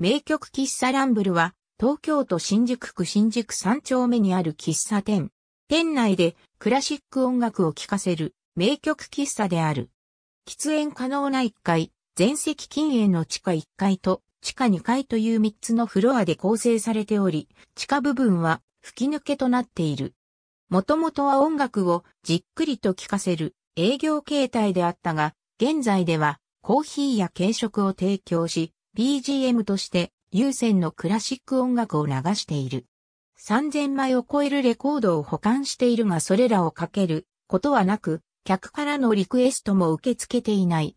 名曲喫茶ランブルは、東京都新宿区新宿3丁目にある喫茶店。店内でクラシック音楽を聴かせる名曲喫茶である。喫煙可能な1階、全席禁煙の地下1階と地下2階という3つのフロアで構成されており、地下部分は吹き抜けとなっている。もともとは音楽をじっくりと聴かせる営業形態であったが、現在ではコーヒーや軽食を提供し、BGM として有線のクラシック音楽を流している。3000枚を超えるレコードを保管しているがそれらをかけることはなく、客からのリクエストも受け付けていない。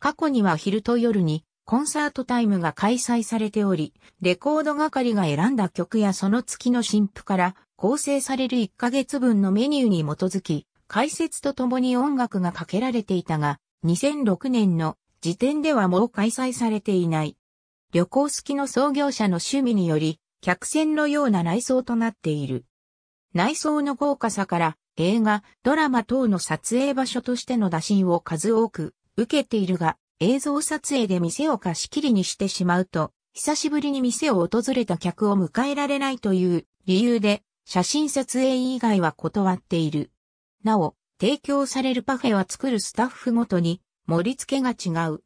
過去には昼と夜にコンサートタイムが開催されており、レコード係が選んだ曲やその月の新譜から構成される1ヶ月分のメニューに基づき、解説とともに音楽がかけられていたが、2006年の時点ではもう開催されていない。旅行好きの創業者の趣味により、客船のような内装となっている。内装の豪華さから、映画、ドラマ等の撮影場所としての打診を数多く受けているが、映像撮影で店を貸し切りにしてしまうと、久しぶりに店を訪れた客を迎えられないという理由で、写真撮影以外は断っている。なお、提供されるパフェは作るスタッフごとに盛り付けが違う。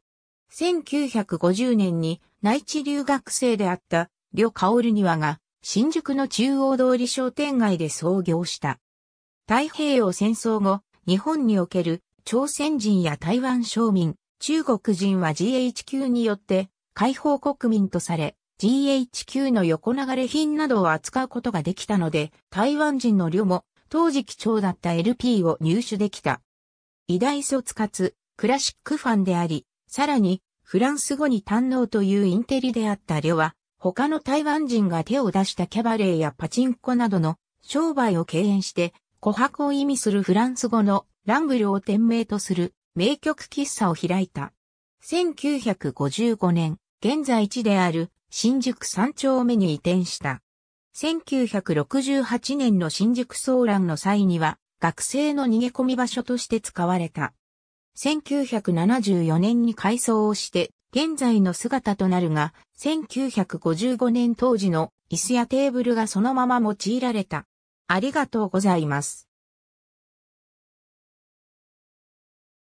1950年に内地留学生であった呂薫庭が新宿の中央通り商店街で創業した。太平洋戦争後、日本における朝鮮人や台湾商民、中国人は GHQ によって解放国民とされ、GHQ の横流れ品などを扱うことができたので、台湾人の旅も当時貴重だった LP を入手できた。偉大卒活、クラシックファンであり、さらに、フランス語に堪能というインテリであったレは、他の台湾人が手を出したキャバレーやパチンコなどの商売を敬遠して、琥珀を意味するフランス語のランブルを店名とする名曲喫茶を開いた。1955年、現在地である新宿三丁目に移転した。1968年の新宿騒乱の際には、学生の逃げ込み場所として使われた。1974年に改装をして、現在の姿となるが、1955年当時の椅子やテーブルがそのまま用いられた。ありがとうございます。